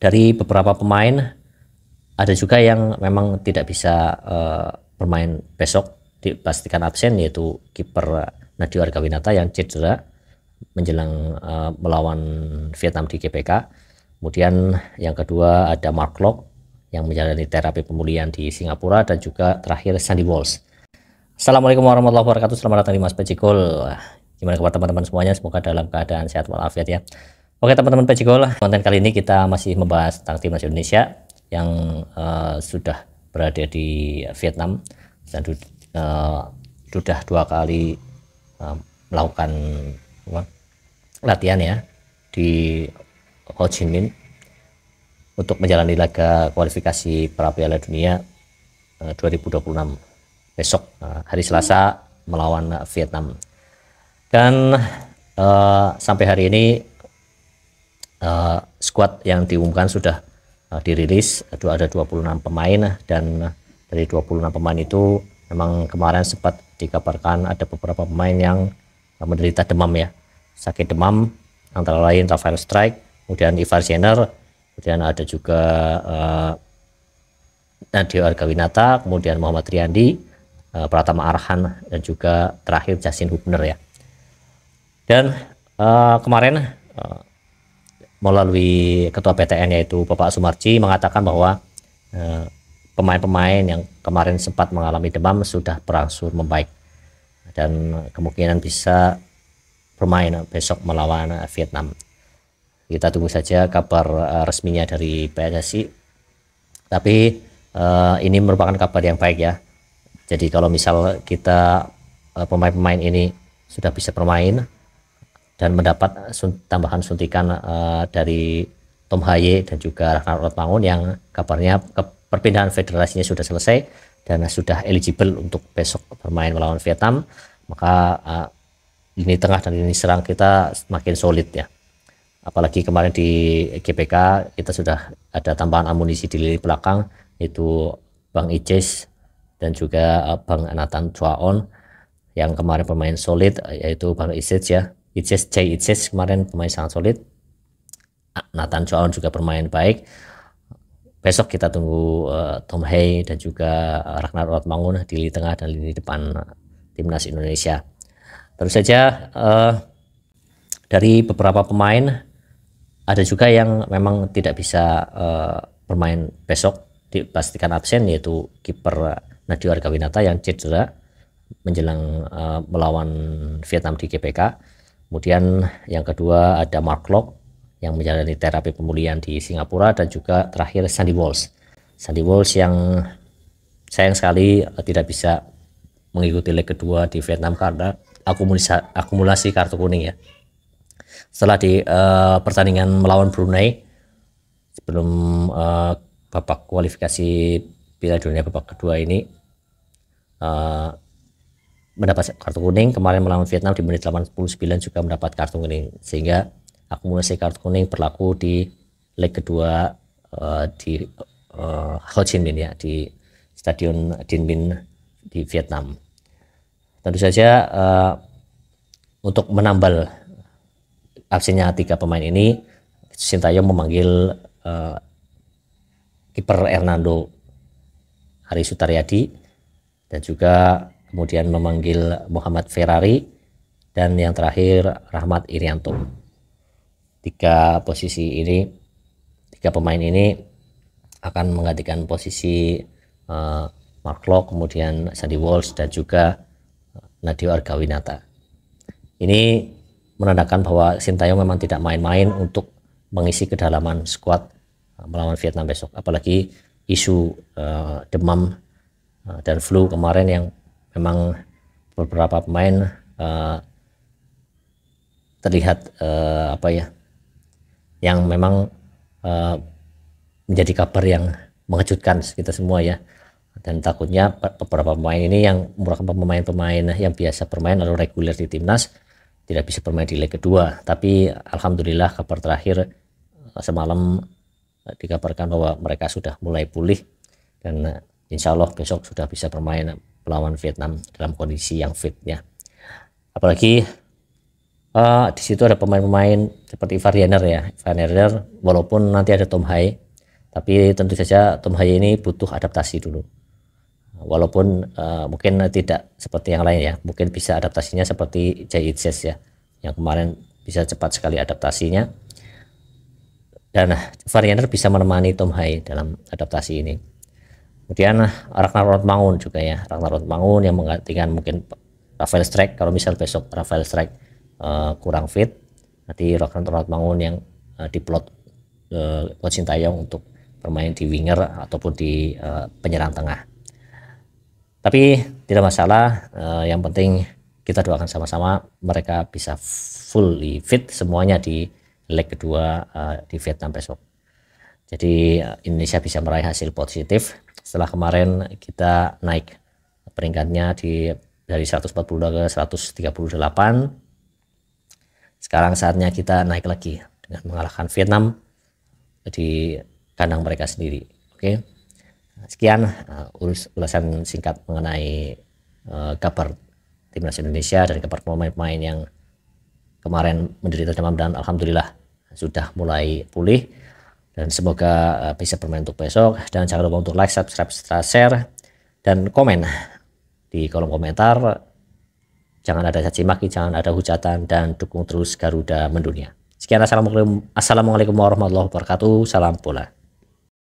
dari beberapa pemain ada juga yang memang tidak bisa uh, bermain besok dipastikan absen yaitu kiper eh, Nadio Argawinata yang cedera menjelang uh, melawan Vietnam di GBK. Kemudian yang kedua ada Mark Lok yang menjalani terapi pemulihan di Singapura dan juga terakhir Sandy Walls. Assalamualaikum warahmatullahi wabarakatuh. Selamat datang di Mas Pejikul. Gimana kabar teman-teman semuanya? Semoga dalam keadaan sehat walafiat ya. Oke teman-teman Pecikola, konten kali ini kita masih membahas tentang timnas Indonesia yang uh, sudah berada di Vietnam dan uh, sudah dua kali uh, melakukan uh, latihan ya di Ho Chi Minh untuk menjalani laga kualifikasi para Piala Dunia uh, 2026 besok uh, hari Selasa melawan Vietnam dan uh, sampai hari ini uh, squad yang diumumkan sudah uh, dirilis itu ada 26 pemain dan eh, dari 26 pemain itu memang kemarin sempat dikabarkan ada beberapa pemain yang menderita demam ya sakit demam antara lain Rafael Strike kemudian Ivar Jenner kemudian ada juga uh, Nadio Argawinata kemudian Muhammad Riyandi uh, Pratama Arhan dan juga terakhir Jasin Hubner ya dan uh, kemarin melalui ketua PTN yaitu Bapak Sumarji mengatakan bahwa eh, pemain-pemain yang kemarin sempat mengalami demam sudah berangsur membaik dan kemungkinan bisa bermain besok melawan Vietnam. Kita tunggu saja kabar eh, resminya dari PSSI. Tapi eh, ini merupakan kabar yang baik ya. Jadi kalau misal kita pemain-pemain ini sudah bisa bermain dan mendapat eh, tambahan suntikan eh, dari Tom Haye dan juga Ragnar Rotmangun yang kabarnya perpindahan federasinya sudah selesai dan sudah eligible untuk besok bermain melawan Vietnam maka uh, lini tengah dan ini serang kita semakin solid ya apalagi kemarin di GPK kita sudah ada tambahan amunisi di lini belakang itu Bang Ices dan juga Bang Anatan Chuaon yang kemarin pemain solid yaitu Bang Ices ya Itches, Jay Itches kemarin pemain sangat solid. Ah, Nathan Joao juga bermain baik. Besok kita tunggu uh, Tom Hay dan juga eh, Ragnar Rotmangun di lini tengah dan lini depan eh, timnas Indonesia. Terus saja uh, dari beberapa pemain ada juga yang memang tidak bisa uh, bermain besok dipastikan absen yaitu kiper Nadia Winata yang cedera menjelang uh, melawan Vietnam di GPK. Kemudian yang kedua ada Mark Lock yang menjalani terapi pemulihan di Singapura dan juga terakhir Sandy Walsh. Sandy Walsh yang sayang sekali eh, tidak bisa mengikuti leg kedua di Vietnam karena akumulasi, akumulasi kartu kuning ya. Setelah di uh, pertandingan melawan Brunei sebelum uh, babak kualifikasi Piala Dunia babak kedua ini uh, mendapat kartu kuning kemarin melawan Vietnam di menit 89 juga mendapat kartu kuning sehingga akumulasi kartu kuning berlaku di leg kedua uh, di uh, Ho Chi Minh ya di Stadion Dinh Minh di Vietnam. Tentu saja uh, untuk menambal absennya tiga pemain ini Sintayong memanggil uh, kiper Hernando Hari Sutaryadi dan juga kemudian memanggil Muhammad Ferrari dan yang terakhir Rahmat Irianto. Tiga posisi ini, tiga pemain ini akan menggantikan posisi uh, Mark Locke, kemudian Sandy Walsh dan juga eh, Nadio Argawinata. Ini menandakan bahwa Sintayong memang tidak main-main untuk mengisi kedalaman skuad eh, melawan Vietnam besok. Apalagi isu uh, demam uh, dan flu kemarin yang memang beberapa pemain uh, terlihat uh, apa ya yang memang uh, menjadi kabar yang mengejutkan kita semua ya dan takutnya beberapa pemain ini yang merupakan pemain-pemain yang biasa bermain atau reguler di timnas tidak bisa bermain di leg kedua tapi alhamdulillah kabar terakhir semalam dikabarkan bahwa mereka sudah mulai pulih dan insya Allah besok sudah bisa bermain melawan Vietnam dalam kondisi yang fit ya. Apalagi uh, di situ ada pemain-pemain seperti Varianer ya. Varianer walaupun nanti ada Tom Hai, tapi tentu saja Tom Hai ini butuh adaptasi dulu. Walaupun uh, mungkin tidak seperti yang lain ya, mungkin bisa adaptasinya seperti Jay Itzes ya, yang kemarin bisa cepat sekali adaptasinya. Dan Varianer bisa menemani Tom Hai dalam adaptasi ini. Kemudian eh, Ragnar bangun juga ya, Ragnar bangun yang menggantikan mungkin Rafael Strike kalau misal besok Rafael Strike uh, kurang fit, nanti Ragnar bangun yang uh, diplot uh, coach Sintayong untuk bermain di winger ataupun di uh, penyerang tengah. Tapi tidak masalah, uh, yang penting kita doakan sama-sama mereka bisa fully fit semuanya di leg kedua uh, di Vietnam besok. Jadi Indonesia bisa meraih hasil positif setelah kemarin kita naik peringkatnya di dari 142 ke 138 sekarang saatnya kita naik lagi dengan mengalahkan Vietnam di kandang mereka sendiri oke sekian uh, ulasan singkat mengenai uh, kabar timnas Indonesia dan kabar pemain-pemain yang kemarin menderita demam dan alhamdulillah sudah mulai pulih dan semoga eh, bisa bermain untuk besok dan jangan lupa untuk like, subscribe, share dan komen di kolom komentar jangan ada caci maki, jangan ada hujatan dan dukung terus Garuda mendunia. Sekian assalamualaikum, assalamualaikum warahmatullahi wabarakatuh, salam bola.